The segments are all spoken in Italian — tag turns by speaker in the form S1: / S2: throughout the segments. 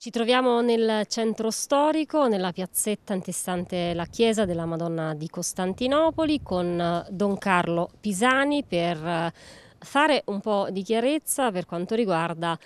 S1: Ci troviamo nel centro storico, nella piazzetta antistante la chiesa della Madonna di Costantinopoli con eh, Don Carlo Pisani per eh, fare un po' di chiarezza per quanto riguarda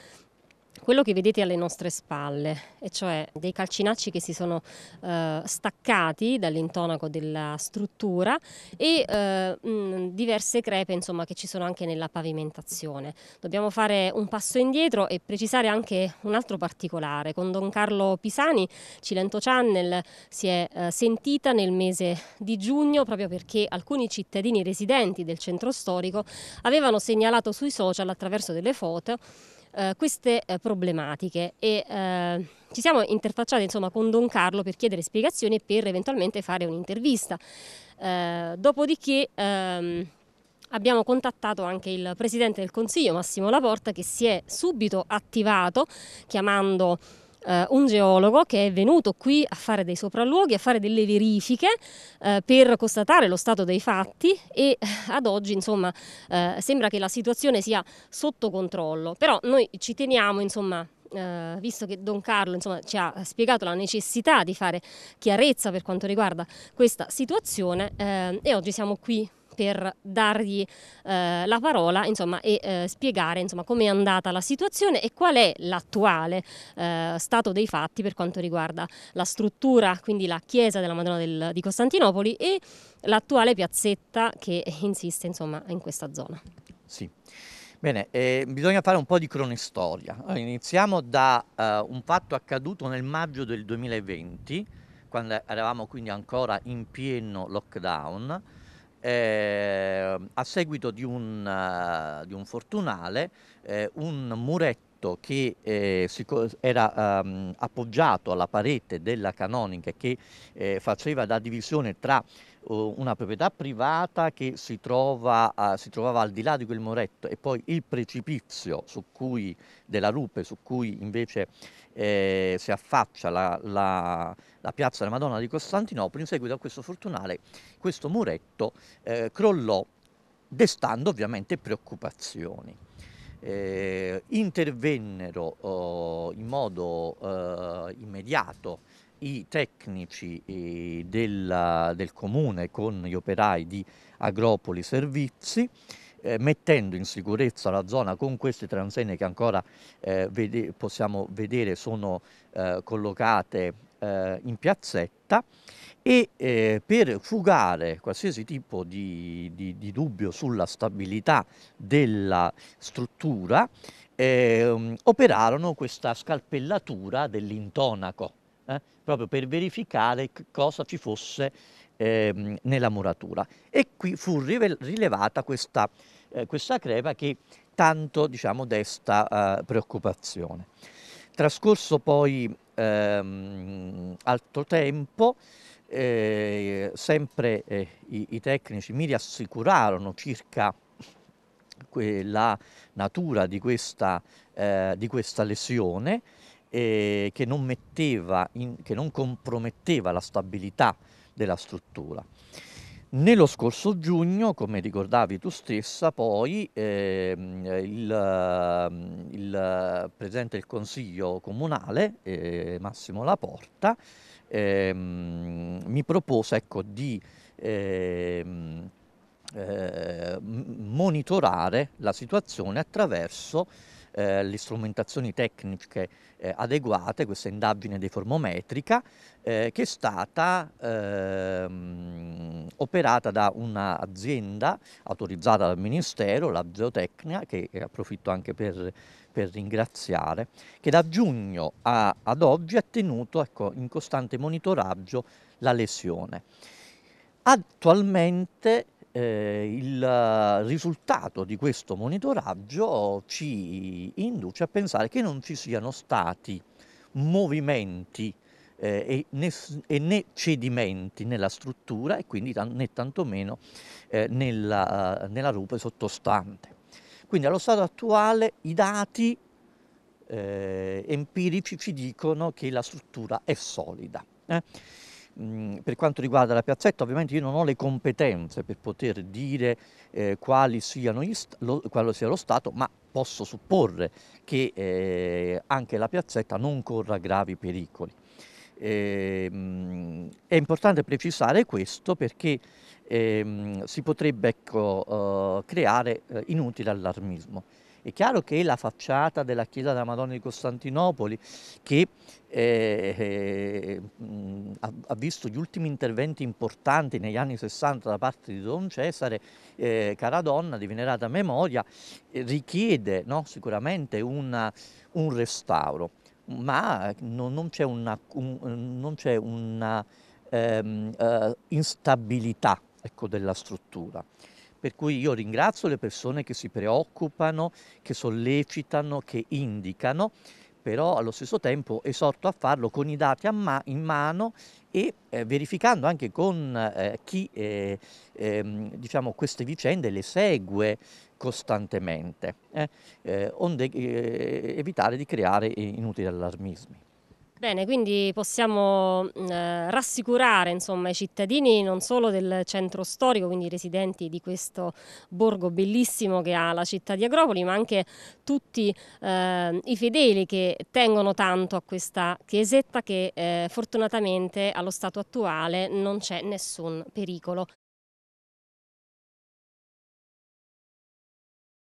S1: quello che vedete alle nostre spalle, e cioè dei calcinacci che si sono eh, staccati dall'intonaco della struttura e eh, mh, mm, diverse crepe insomma, che ci sono anche nella pavimentazione. Dobbiamo fare un passo indietro e precisare anche un altro particolare. Con Don Carlo Pisani Cilento Channel si è eh, sentita nel mese di giugno proprio perché alcuni cittadini residenti del centro storico avevano segnalato sui social attraverso delle foto eh, queste eh, problematiche e eh, ci siamo interfacciati insomma, con Don Carlo per chiedere spiegazioni e per eventualmente fare un'intervista. Eh, dopodiché ehm, abbiamo contattato anche il Presidente del Consiglio Massimo Laporta che si è subito attivato chiamando eh, un geologo che è venuto qui a fare dei sopralluoghi, a fare delle verifiche eh, per constatare lo stato dei fatti e eh, ad oggi insomma eh, sembra che la situazione sia sotto controllo, però noi ci teniamo insomma eh, visto che Don Carlo insomma, ci ha spiegato la necessità di fare chiarezza per quanto riguarda questa situazione eh, e oggi siamo qui per dargli eh, la parola insomma, e eh, spiegare come è andata la situazione e qual è l'attuale eh, stato dei fatti per quanto riguarda la struttura, quindi la chiesa della Madonna del, di Costantinopoli e l'attuale piazzetta che insiste insomma, in questa zona.
S2: Sì. Bene, eh, bisogna fare un po' di cronistoria. Allora, iniziamo da uh, un fatto accaduto nel maggio del 2020, quando eravamo quindi ancora in pieno lockdown, eh, a seguito di un, uh, di un fortunale, eh, un muretto tetto che eh, si, era ehm, appoggiato alla parete della canonica che eh, faceva da divisione tra uh, una proprietà privata che si, trova, uh, si, trovava al di là di quel muretto e poi il precipizio cui, della rupe su cui invece eh, si affaccia la, la, la, piazza della Madonna di Costantinopoli, in seguito a questo fortunale questo muretto eh, crollò destando ovviamente preoccupazioni eh, intervennero oh, in modo eh, immediato i tecnici eh, del, del, comune con gli operai di Agropoli Servizi eh, mettendo in sicurezza la zona con queste transenne che ancora eh, vede possiamo vedere sono eh, collocate eh, in piazzetta e eh, per fugare qualsiasi tipo di, di, di, dubbio sulla stabilità della struttura eh, operarono questa scalpellatura dell'intonaco eh, proprio per verificare cosa ci fosse ehm, nella muratura e qui fu rilevata questa, eh, questa crepa che tanto diciamo, desta eh, preoccupazione. Trascorso poi ehm, altro tempo, eh, sempre eh, i, i, tecnici mi rassicurarono circa la natura di questa, eh, di questa lesione eh, che non, in, che, non comprometteva la stabilità della struttura. Nello scorso giugno, come ricordavi tu stessa, poi eh, il, ehm, il, Presidente del Consiglio Comunale, eh, Massimo Laporta, eh, mi propose ecco, di ehm, eh, monitorare la situazione attraverso eh, le strumentazioni tecniche eh, adeguate, questa indagine deformometrica, eh, che è stata ehm, operata da un'azienda autorizzata dal Ministero, la Zootecnia, che approfitto anche per, per ringraziare, che da giugno a, ad oggi ha tenuto ecco, in costante monitoraggio la lesione. Attualmente eh, il risultato di questo monitoraggio ci induce a pensare che non ci siano stati movimenti eh, e, né, e, né, cedimenti nella struttura e quindi né tantomeno eh, nella, nella rupe sottostante. Quindi allo stato attuale i dati eh, empirici ci dicono che la struttura è solida. Eh? per quanto riguarda la piazzetta ovviamente io non ho le competenze per poter dire eh, quali siano lo, quale sia lo Stato, ma posso supporre che eh, anche la piazzetta non corra gravi pericoli. Eh, è importante precisare questo perché eh, si potrebbe ecco, eh, creare eh, inutile allarmismo. È chiaro che la facciata della chiesa della Madonna di Costantinopoli, che eh, eh mm, ha, ha, visto gli ultimi interventi importanti negli anni 60 da parte di Don Cesare, eh, cara donna di venerata memoria, eh, richiede no, sicuramente una, un restauro, ma non, c'è una, un, una ehm, eh, instabilità ecco, della struttura. Per cui io ringrazio le persone che si preoccupano, che sollecitano, che indicano, però allo stesso tempo esorto a farlo con i dati ma in mano e eh, verificando anche con eh, chi eh, ehm, diciamo, queste vicende le segue costantemente, eh, eh, onde eh, evitare di creare inutili allarmismi.
S1: Bene, quindi possiamo mm, eh, rassicurare insomma, i cittadini non solo del centro storico, quindi i residenti di questo borgo bellissimo che ha la città di Agropoli, ma anche tutti eh, i fedeli che tengono tanto a questa chiesetta che eh, fortunatamente allo stato attuale non c'è nessun pericolo.